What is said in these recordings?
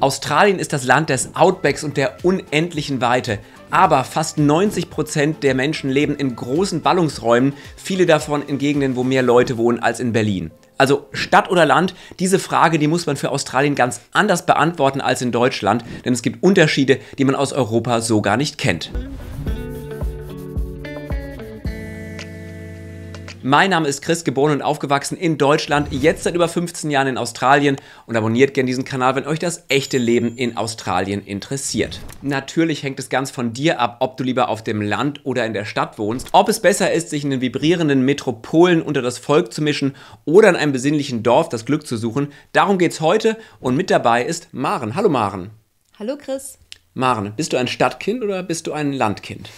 Australien ist das Land des Outbacks und der unendlichen Weite. Aber fast 90% Prozent der Menschen leben in großen Ballungsräumen, viele davon in Gegenden, wo mehr Leute wohnen als in Berlin. Also Stadt oder Land, diese Frage, die muss man für Australien ganz anders beantworten als in Deutschland, denn es gibt Unterschiede, die man aus Europa so gar nicht kennt. Mein Name ist Chris, geboren und aufgewachsen in Deutschland, jetzt seit über 15 Jahren in Australien und abonniert gerne diesen Kanal, wenn euch das echte Leben in Australien interessiert. Natürlich hängt es ganz von dir ab, ob du lieber auf dem Land oder in der Stadt wohnst, ob es besser ist, sich in den vibrierenden Metropolen unter das Volk zu mischen oder in einem besinnlichen Dorf das Glück zu suchen. Darum geht's heute und mit dabei ist Maren. Hallo Maren. Hallo Chris. Maren, bist du ein Stadtkind oder bist du ein Landkind?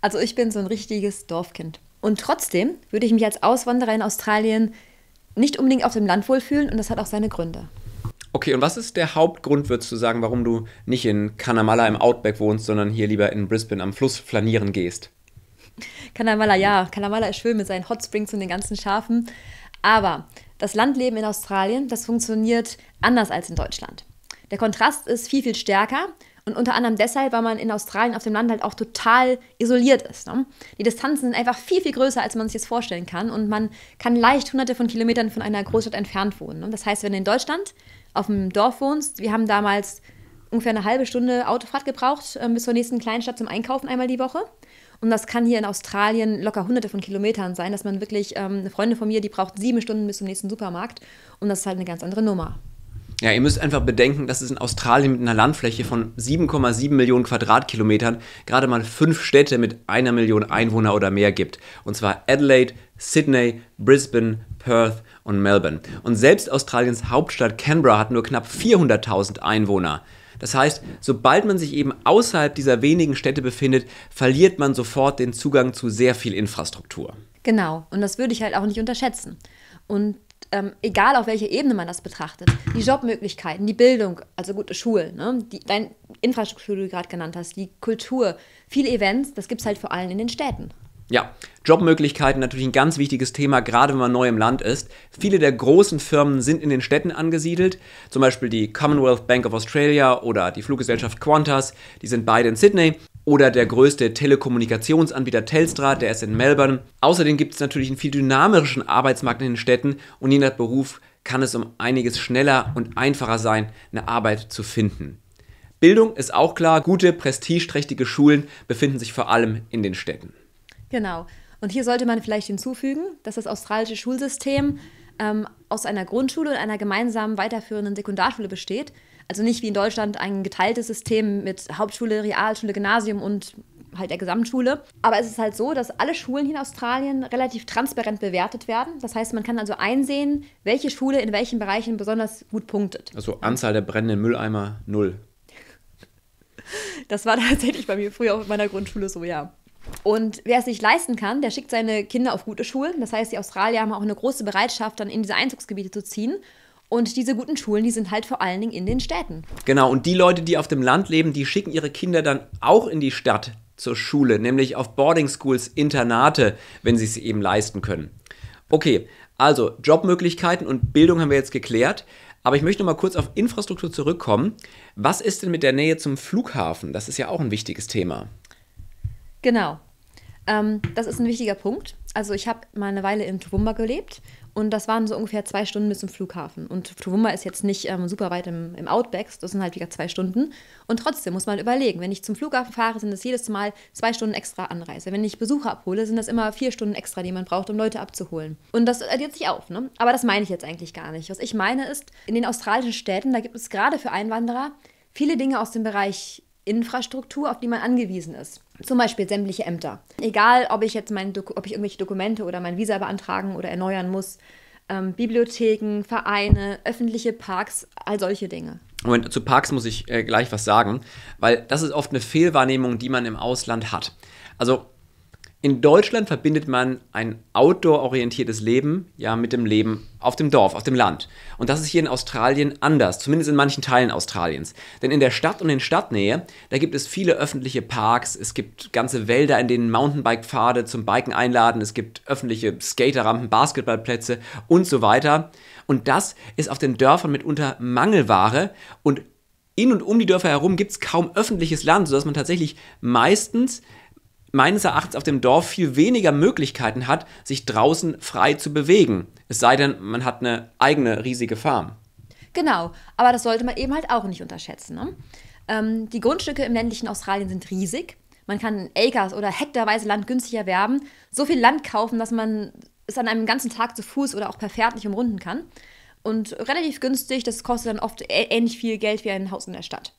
Also ich bin so ein richtiges Dorfkind. Und trotzdem würde ich mich als Auswanderer in Australien nicht unbedingt auf dem Land wohlfühlen und das hat auch seine Gründe. Okay, und was ist der Hauptgrund, würdest du sagen, warum du nicht in Kanamala im Outback wohnst, sondern hier lieber in Brisbane am Fluss flanieren gehst? Kanamala, ja. Kanamala ist schön mit seinen Hot Springs und den ganzen Schafen. Aber das Landleben in Australien, das funktioniert anders als in Deutschland. Der Kontrast ist viel, viel stärker. Und unter anderem deshalb, weil man in Australien auf dem Land halt auch total isoliert ist. Ne? Die Distanzen sind einfach viel, viel größer, als man sich das vorstellen kann. Und man kann leicht hunderte von Kilometern von einer Großstadt entfernt wohnen. Ne? Das heißt, wenn du in Deutschland auf dem Dorf wohnst, wir haben damals ungefähr eine halbe Stunde Autofahrt gebraucht äh, bis zur nächsten Kleinstadt zum Einkaufen einmal die Woche. Und das kann hier in Australien locker hunderte von Kilometern sein, dass man wirklich, ähm, eine Freundin von mir, die braucht sieben Stunden bis zum nächsten Supermarkt. Und das ist halt eine ganz andere Nummer. Ja, ihr müsst einfach bedenken, dass es in Australien mit einer Landfläche von 7,7 Millionen Quadratkilometern gerade mal fünf Städte mit einer Million Einwohner oder mehr gibt. Und zwar Adelaide, Sydney, Brisbane, Perth und Melbourne. Und selbst Australiens Hauptstadt Canberra hat nur knapp 400.000 Einwohner. Das heißt, sobald man sich eben außerhalb dieser wenigen Städte befindet, verliert man sofort den Zugang zu sehr viel Infrastruktur. Genau, und das würde ich halt auch nicht unterschätzen. Und ähm, egal auf welcher Ebene man das betrachtet, die Jobmöglichkeiten, die Bildung, also gute Schulen, ne? die, deine Infrastruktur, die du gerade genannt hast, die Kultur, viele Events, das gibt es halt vor allem in den Städten. Ja, Jobmöglichkeiten natürlich ein ganz wichtiges Thema, gerade wenn man neu im Land ist. Viele der großen Firmen sind in den Städten angesiedelt, zum Beispiel die Commonwealth Bank of Australia oder die Fluggesellschaft Qantas, die sind beide in Sydney. Oder der größte Telekommunikationsanbieter Telstra, der ist in Melbourne. Außerdem gibt es natürlich einen viel dynamischen Arbeitsmarkt in den Städten und je nach Beruf kann es um einiges schneller und einfacher sein, eine Arbeit zu finden. Bildung ist auch klar, gute, prestigeträchtige Schulen befinden sich vor allem in den Städten. Genau. Und hier sollte man vielleicht hinzufügen, dass das australische Schulsystem ähm, aus einer Grundschule und einer gemeinsamen weiterführenden Sekundarschule besteht. Also nicht wie in Deutschland ein geteiltes System mit Hauptschule, Realschule, Gymnasium und halt der Gesamtschule. Aber es ist halt so, dass alle Schulen hier in Australien relativ transparent bewertet werden. Das heißt, man kann also einsehen, welche Schule in welchen Bereichen besonders gut punktet. Also Anzahl der brennenden Mülleimer null. Das war tatsächlich bei mir früher auf meiner Grundschule so, ja. Und wer es nicht leisten kann, der schickt seine Kinder auf gute Schulen. Das heißt, die Australier haben auch eine große Bereitschaft, dann in diese Einzugsgebiete zu ziehen. Und diese guten Schulen, die sind halt vor allen Dingen in den Städten. Genau, und die Leute, die auf dem Land leben, die schicken ihre Kinder dann auch in die Stadt zur Schule, nämlich auf Boarding Schools, Internate, wenn sie es eben leisten können. Okay, also Jobmöglichkeiten und Bildung haben wir jetzt geklärt. Aber ich möchte noch mal kurz auf Infrastruktur zurückkommen. Was ist denn mit der Nähe zum Flughafen? Das ist ja auch ein wichtiges Thema. Genau. Ähm, das ist ein wichtiger Punkt. Also ich habe mal eine Weile in Toowoomba gelebt und das waren so ungefähr zwei Stunden bis zum Flughafen. Und Toowoomba ist jetzt nicht ähm, super weit im, im Outback, das sind halt wieder zwei Stunden. Und trotzdem muss man überlegen, wenn ich zum Flughafen fahre, sind das jedes Mal zwei Stunden extra Anreise. Wenn ich Besucher abhole, sind das immer vier Stunden extra, die man braucht, um Leute abzuholen. Und das addiert sich auf, ne? Aber das meine ich jetzt eigentlich gar nicht. Was ich meine ist, in den australischen Städten, da gibt es gerade für Einwanderer viele Dinge aus dem Bereich Infrastruktur, auf die man angewiesen ist. Zum Beispiel sämtliche Ämter. Egal, ob ich jetzt mein ob ich irgendwelche Dokumente oder mein Visa beantragen oder erneuern muss, ähm, Bibliotheken, Vereine, öffentliche Parks, all solche Dinge. Moment, zu Parks muss ich äh, gleich was sagen, weil das ist oft eine Fehlwahrnehmung, die man im Ausland hat. Also in Deutschland verbindet man ein outdoor-orientiertes Leben ja mit dem Leben auf dem Dorf, auf dem Land. Und das ist hier in Australien anders, zumindest in manchen Teilen Australiens. Denn in der Stadt und in Stadtnähe, da gibt es viele öffentliche Parks, es gibt ganze Wälder, in denen Mountainbike-Pfade zum Biken einladen, es gibt öffentliche Skaterrampen, Basketballplätze und so weiter. Und das ist auf den Dörfern mitunter Mangelware und in und um die Dörfer herum gibt es kaum öffentliches Land, sodass man tatsächlich meistens meines Erachtens auf dem Dorf viel weniger Möglichkeiten hat, sich draußen frei zu bewegen. Es sei denn, man hat eine eigene riesige Farm. Genau, aber das sollte man eben halt auch nicht unterschätzen. Ne? Ähm, die Grundstücke im ländlichen Australien sind riesig. Man kann Acres oder Hektarweise Land günstig erwerben, so viel Land kaufen, dass man es an einem ganzen Tag zu Fuß oder auch per Pferd nicht umrunden kann. Und relativ günstig, das kostet dann oft ähnlich viel Geld wie ein Haus in der Stadt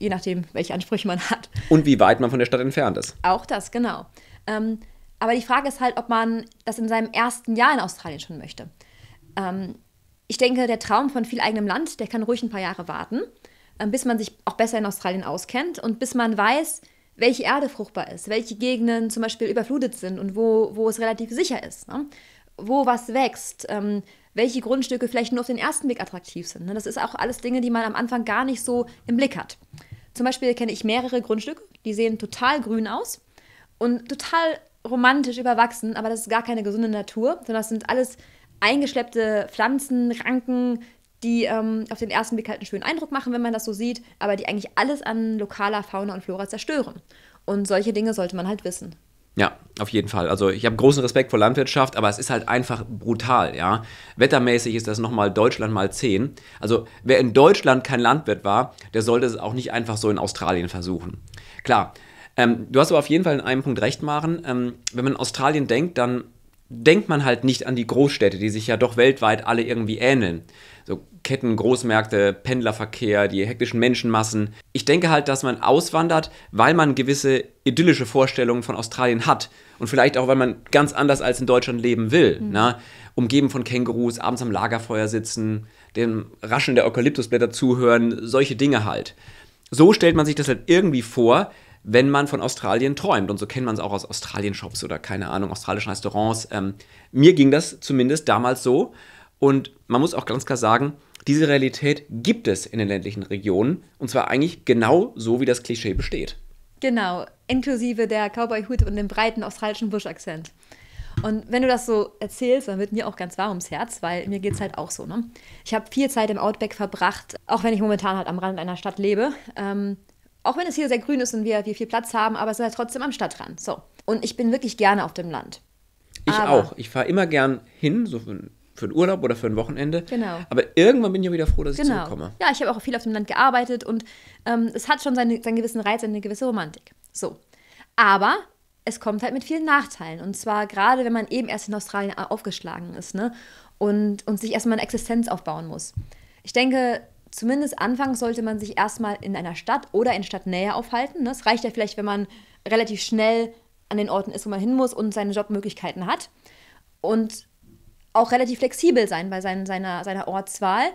je nachdem, welche Ansprüche man hat. Und wie weit man von der Stadt entfernt ist. Auch das, genau. Ähm, aber die Frage ist halt, ob man das in seinem ersten Jahr in Australien schon möchte. Ähm, ich denke, der Traum von viel eigenem Land, der kann ruhig ein paar Jahre warten, ähm, bis man sich auch besser in Australien auskennt und bis man weiß, welche Erde fruchtbar ist, welche Gegenden zum Beispiel überflutet sind und wo, wo es relativ sicher ist, ne? wo was wächst, ähm, welche Grundstücke vielleicht nur auf den ersten Blick attraktiv sind. Ne? Das ist auch alles Dinge, die man am Anfang gar nicht so im Blick hat. Zum Beispiel kenne ich mehrere Grundstücke, die sehen total grün aus und total romantisch überwachsen, aber das ist gar keine gesunde Natur, sondern das sind alles eingeschleppte Pflanzen, Ranken, die ähm, auf den ersten Blick halt einen schönen Eindruck machen, wenn man das so sieht, aber die eigentlich alles an lokaler Fauna und Flora zerstören. Und solche Dinge sollte man halt wissen. Ja, auf jeden Fall. Also ich habe großen Respekt vor Landwirtschaft, aber es ist halt einfach brutal, ja. Wettermäßig ist das nochmal Deutschland mal 10. Also wer in Deutschland kein Landwirt war, der sollte es auch nicht einfach so in Australien versuchen. Klar, ähm, du hast aber auf jeden Fall in einem Punkt recht, Maren. Ähm, wenn man Australien denkt, dann denkt man halt nicht an die Großstädte, die sich ja doch weltweit alle irgendwie ähneln. Ketten, Großmärkte, Pendlerverkehr, die hektischen Menschenmassen. Ich denke halt, dass man auswandert, weil man gewisse idyllische Vorstellungen von Australien hat. Und vielleicht auch, weil man ganz anders als in Deutschland leben will. Mhm. Ne? Umgeben von Kängurus, abends am Lagerfeuer sitzen, dem Raschen der Eukalyptusblätter zuhören, solche Dinge halt. So stellt man sich das halt irgendwie vor, wenn man von Australien träumt. Und so kennt man es auch aus Australien-Shops oder keine Ahnung, australischen Restaurants. Ähm, mir ging das zumindest damals so. Und man muss auch ganz klar sagen, diese Realität gibt es in den ländlichen Regionen und zwar eigentlich genau so, wie das Klischee besteht. Genau, inklusive der Cowboy-Hut und dem breiten australischen Busch-Akzent. Und wenn du das so erzählst, dann wird mir auch ganz warm ums Herz, weil mir geht es halt auch so. Ne? Ich habe viel Zeit im Outback verbracht, auch wenn ich momentan halt am Rand einer Stadt lebe. Ähm, auch wenn es hier sehr grün ist und wir, wir viel Platz haben, aber es ist halt trotzdem am Stadtrand. So. Und ich bin wirklich gerne auf dem Land. Ich aber auch. Ich fahre immer gern hin, so für einen Urlaub oder für ein Wochenende. Genau. Aber irgendwann bin ich ja wieder froh, dass genau. ich zurückkomme. Ja, ich habe auch viel auf dem Land gearbeitet und ähm, es hat schon seine, seinen gewissen Reiz, eine gewisse Romantik. So. Aber es kommt halt mit vielen Nachteilen. Und zwar gerade, wenn man eben erst in Australien aufgeschlagen ist ne? und, und sich erstmal eine Existenz aufbauen muss. Ich denke, zumindest anfangs sollte man sich erstmal in einer Stadt oder in Stadtnähe aufhalten. Das ne. reicht ja vielleicht, wenn man relativ schnell an den Orten ist, wo man hin muss und seine Jobmöglichkeiten hat. Und auch relativ flexibel sein bei sein, seiner, seiner Ortswahl.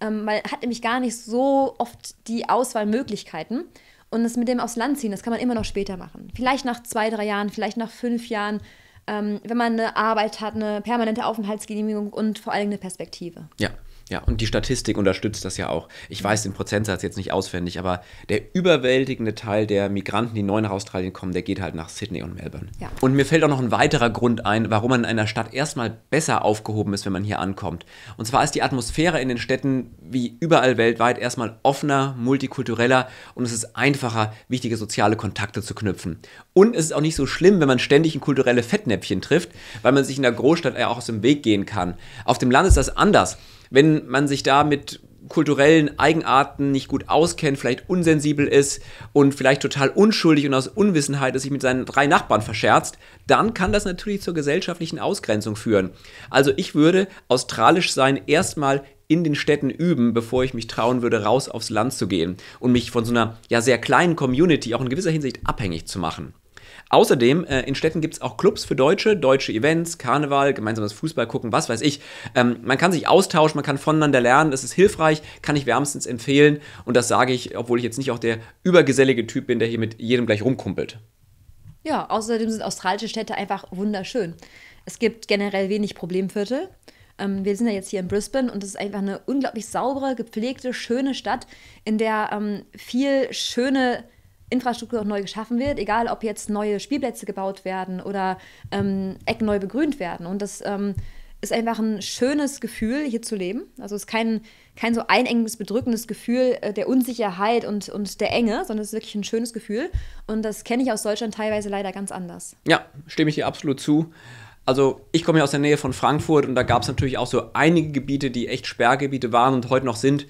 Ähm, weil hat nämlich gar nicht so oft die Auswahlmöglichkeiten. Und das mit dem aufs Land ziehen, das kann man immer noch später machen. Vielleicht nach zwei, drei Jahren, vielleicht nach fünf Jahren, ähm, wenn man eine Arbeit hat, eine permanente Aufenthaltsgenehmigung und vor allem eine Perspektive. Ja, ja, und die Statistik unterstützt das ja auch. Ich weiß den Prozentsatz jetzt nicht auswendig, aber der überwältigende Teil der Migranten, die neu nach Australien kommen, der geht halt nach Sydney und Melbourne. Ja. Und mir fällt auch noch ein weiterer Grund ein, warum man in einer Stadt erstmal besser aufgehoben ist, wenn man hier ankommt. Und zwar ist die Atmosphäre in den Städten wie überall weltweit erstmal offener, multikultureller und es ist einfacher, wichtige soziale Kontakte zu knüpfen. Und es ist auch nicht so schlimm, wenn man ständig in kulturelle Fettnäpfchen trifft, weil man sich in der Großstadt ja auch aus dem Weg gehen kann. Auf dem Land ist das anders wenn man sich da mit kulturellen Eigenarten nicht gut auskennt, vielleicht unsensibel ist und vielleicht total unschuldig und aus Unwissenheit sich mit seinen drei Nachbarn verscherzt, dann kann das natürlich zur gesellschaftlichen Ausgrenzung führen. Also ich würde australisch sein erstmal in den Städten üben, bevor ich mich trauen würde, raus aufs Land zu gehen und mich von so einer ja sehr kleinen Community auch in gewisser Hinsicht abhängig zu machen. Außerdem, äh, in Städten gibt es auch Clubs für Deutsche, deutsche Events, Karneval, gemeinsames Fußball gucken, was weiß ich. Ähm, man kann sich austauschen, man kann voneinander lernen, das ist hilfreich, kann ich wärmstens empfehlen. Und das sage ich, obwohl ich jetzt nicht auch der übergesellige Typ bin, der hier mit jedem gleich rumkumpelt. Ja, außerdem sind australische Städte einfach wunderschön. Es gibt generell wenig Problemviertel. Ähm, wir sind ja jetzt hier in Brisbane und es ist einfach eine unglaublich saubere, gepflegte, schöne Stadt, in der ähm, viel schöne Infrastruktur auch neu geschaffen wird, egal ob jetzt neue Spielplätze gebaut werden oder ähm, Ecken neu begrünt werden. Und das ähm, ist einfach ein schönes Gefühl, hier zu leben. Also es ist kein, kein so einengendes, bedrückendes Gefühl äh, der Unsicherheit und, und der Enge, sondern es ist wirklich ein schönes Gefühl. Und das kenne ich aus Deutschland teilweise leider ganz anders. Ja, stimme ich dir absolut zu. Also ich komme ja aus der Nähe von Frankfurt und da gab es natürlich auch so einige Gebiete, die echt Sperrgebiete waren und heute noch sind,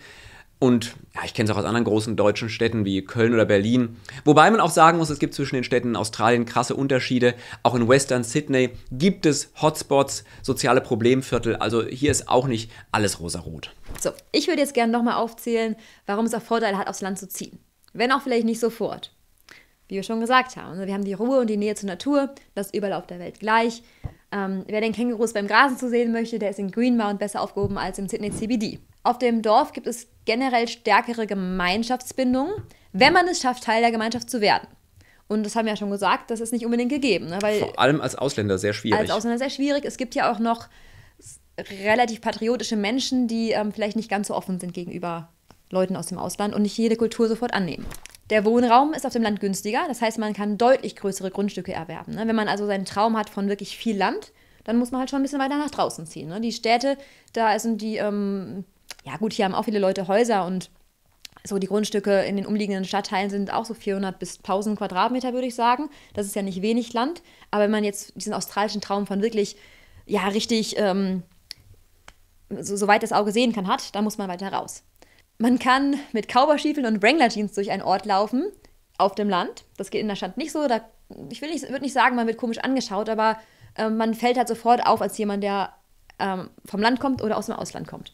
und ja, ich kenne es auch aus anderen großen deutschen Städten wie Köln oder Berlin. Wobei man auch sagen muss, es gibt zwischen den Städten in Australien krasse Unterschiede. Auch in Western Sydney gibt es Hotspots, soziale Problemviertel. Also hier ist auch nicht alles rosarot. So, ich würde jetzt gerne nochmal aufzählen, warum es auch Vorteile hat, aufs Land zu ziehen. Wenn auch vielleicht nicht sofort. Wie wir schon gesagt haben, ne, wir haben die Ruhe und die Nähe zur Natur, das ist überall auf der Welt gleich. Ähm, wer den Kängurus beim Grasen zu sehen möchte, der ist in Greenmount besser aufgehoben als im Sydney CBD. Auf dem Dorf gibt es generell stärkere Gemeinschaftsbindung, wenn man es schafft, Teil der Gemeinschaft zu werden. Und das haben wir ja schon gesagt, das ist nicht unbedingt gegeben. Ne? Weil Vor allem als Ausländer sehr schwierig. Als Ausländer sehr schwierig. Es gibt ja auch noch relativ patriotische Menschen, die ähm, vielleicht nicht ganz so offen sind gegenüber Leuten aus dem Ausland und nicht jede Kultur sofort annehmen. Der Wohnraum ist auf dem Land günstiger, das heißt, man kann deutlich größere Grundstücke erwerben. Ne? Wenn man also seinen Traum hat von wirklich viel Land, dann muss man halt schon ein bisschen weiter nach draußen ziehen. Ne? Die Städte, da sind die ähm, ja gut, hier haben auch viele Leute Häuser und so die Grundstücke in den umliegenden Stadtteilen sind auch so 400 bis 1000 Quadratmeter, würde ich sagen. Das ist ja nicht wenig Land. Aber wenn man jetzt diesen australischen Traum von wirklich, ja, richtig, ähm, so, so weit das Auge sehen kann, hat, dann muss man weiter raus. Man kann mit Cowboystiefeln und Wrangler-Jeans durch einen Ort laufen, auf dem Land. Das geht in der Stadt nicht so. Da, ich nicht, würde nicht sagen, man wird komisch angeschaut, aber äh, man fällt halt sofort auf als jemand, der ähm, vom Land kommt oder aus dem Ausland kommt.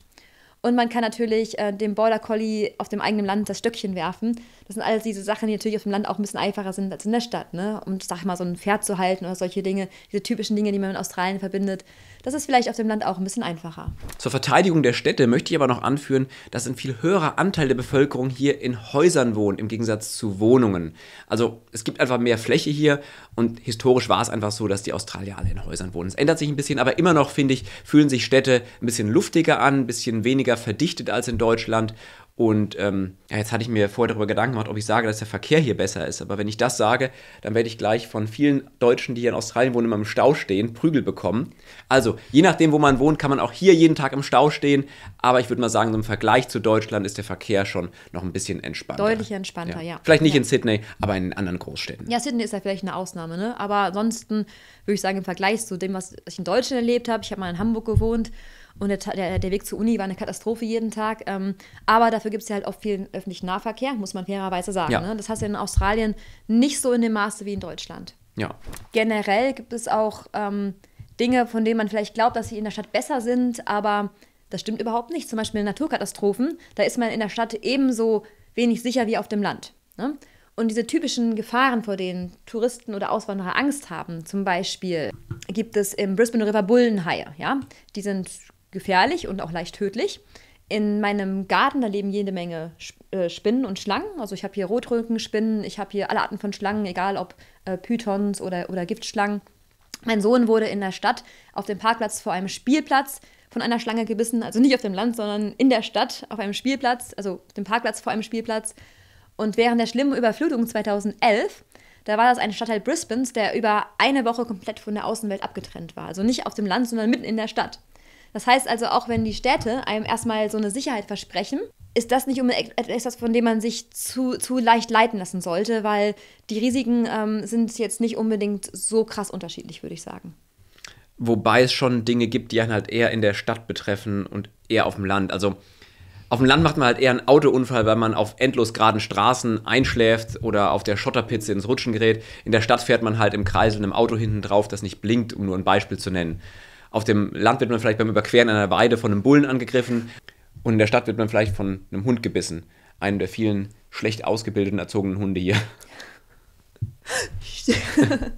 Und man kann natürlich äh, dem Border Collie auf dem eigenen Land das Stöckchen werfen. Das sind alles diese Sachen, die natürlich auf dem Land auch ein bisschen einfacher sind als in der Stadt. Ne? Um, sag mal, so ein Pferd zu halten oder solche Dinge, diese typischen Dinge, die man mit Australien verbindet. Das ist vielleicht auf dem Land auch ein bisschen einfacher. Zur Verteidigung der Städte möchte ich aber noch anführen, dass ein viel höherer Anteil der Bevölkerung hier in Häusern wohnt, im Gegensatz zu Wohnungen. Also es gibt einfach mehr Fläche hier und historisch war es einfach so, dass die Australier alle in Häusern wohnen. Es ändert sich ein bisschen, aber immer noch, finde ich, fühlen sich Städte ein bisschen luftiger an, ein bisschen weniger weniger verdichtet als in Deutschland. Und ähm, ja, jetzt hatte ich mir vorher darüber Gedanken gemacht, ob ich sage, dass der Verkehr hier besser ist. Aber wenn ich das sage, dann werde ich gleich von vielen Deutschen, die hier in Australien wohnen, immer im Stau stehen, Prügel bekommen. Also, je nachdem, wo man wohnt, kann man auch hier jeden Tag im Stau stehen. Aber ich würde mal sagen, im Vergleich zu Deutschland ist der Verkehr schon noch ein bisschen entspannter. Deutlich entspannter, ja. ja. Vielleicht nicht ja. in Sydney, aber in anderen Großstädten. Ja, Sydney ist ja vielleicht eine Ausnahme, ne? Aber ansonsten würde ich sagen, im Vergleich zu dem, was ich in Deutschland erlebt habe, ich habe mal in Hamburg gewohnt und der, der, der Weg zur Uni war eine Katastrophe jeden Tag. Ähm, aber dafür gibt es ja halt auch viel öffentlichen Nahverkehr, muss man fairerweise sagen. Ja. Ne? Das hast du in Australien nicht so in dem Maße wie in Deutschland. Ja. Generell gibt es auch ähm, Dinge, von denen man vielleicht glaubt, dass sie in der Stadt besser sind, aber das stimmt überhaupt nicht. Zum Beispiel Naturkatastrophen, da ist man in der Stadt ebenso wenig sicher wie auf dem Land. Ne? Und diese typischen Gefahren, vor denen Touristen oder Auswanderer Angst haben, zum Beispiel gibt es im Brisbane River Bullenhaie. Ja? Die sind gefährlich und auch leicht tödlich. In meinem Garten, da leben jede Menge äh, Spinnen und Schlangen. Also ich habe hier Rotrückenspinnen, ich habe hier alle Arten von Schlangen, egal ob äh, Pythons oder, oder Giftschlangen. Mein Sohn wurde in der Stadt auf dem Parkplatz vor einem Spielplatz von einer Schlange gebissen. Also nicht auf dem Land, sondern in der Stadt auf einem Spielplatz, also dem Parkplatz vor einem Spielplatz. Und während der schlimmen Überflutung 2011, da war das ein Stadtteil halt Brisbanes, der über eine Woche komplett von der Außenwelt abgetrennt war. Also nicht auf dem Land, sondern mitten in der Stadt. Das heißt also, auch wenn die Städte einem erstmal so eine Sicherheit versprechen, ist das nicht unbedingt etwas, von dem man sich zu, zu leicht leiten lassen sollte, weil die Risiken ähm, sind jetzt nicht unbedingt so krass unterschiedlich, würde ich sagen. Wobei es schon Dinge gibt, die einen halt eher in der Stadt betreffen und eher auf dem Land. Also auf dem Land macht man halt eher einen Autounfall, weil man auf endlos geraden Straßen einschläft oder auf der Schotterpitze ins Rutschen gerät. In der Stadt fährt man halt im Kreisel einem Auto hinten drauf, das nicht blinkt, um nur ein Beispiel zu nennen. Auf dem Land wird man vielleicht beim Überqueren einer Weide von einem Bullen angegriffen und in der Stadt wird man vielleicht von einem Hund gebissen. Einen der vielen schlecht ausgebildeten erzogenen Hunde hier.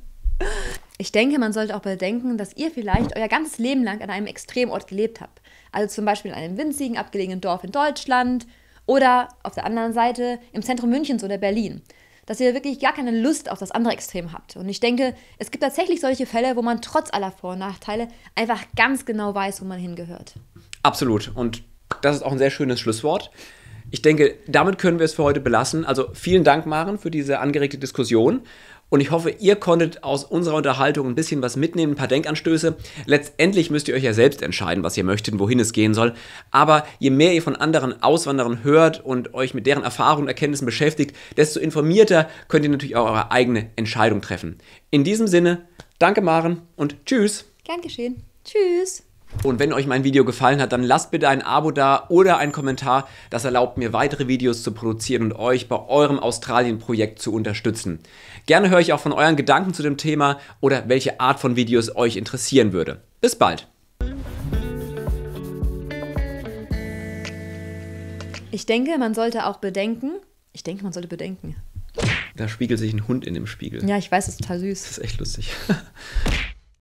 Ich denke, man sollte auch bedenken, dass ihr vielleicht euer ganzes Leben lang an einem Extremort gelebt habt. Also zum Beispiel in einem winzigen, abgelegenen Dorf in Deutschland oder auf der anderen Seite im Zentrum Münchens oder Berlin dass ihr wirklich gar keine Lust auf das andere Extrem habt. Und ich denke, es gibt tatsächlich solche Fälle, wo man trotz aller Vor- und Nachteile einfach ganz genau weiß, wo man hingehört. Absolut. Und das ist auch ein sehr schönes Schlusswort. Ich denke, damit können wir es für heute belassen. Also vielen Dank, Maren, für diese angeregte Diskussion. Und ich hoffe, ihr konntet aus unserer Unterhaltung ein bisschen was mitnehmen, ein paar Denkanstöße. Letztendlich müsst ihr euch ja selbst entscheiden, was ihr möchtet und wohin es gehen soll. Aber je mehr ihr von anderen Auswanderern hört und euch mit deren Erfahrungen und Erkenntnissen beschäftigt, desto informierter könnt ihr natürlich auch eure eigene Entscheidung treffen. In diesem Sinne, danke Maren und tschüss. Gern geschehen. Tschüss. Und wenn euch mein Video gefallen hat, dann lasst bitte ein Abo da oder einen Kommentar. Das erlaubt mir, weitere Videos zu produzieren und euch bei eurem Australien-Projekt zu unterstützen. Gerne höre ich auch von euren Gedanken zu dem Thema oder welche Art von Videos euch interessieren würde. Bis bald! Ich denke, man sollte auch bedenken. Ich denke, man sollte bedenken. Da spiegelt sich ein Hund in dem Spiegel. Ja, ich weiß, das ist total süß. Das ist echt lustig.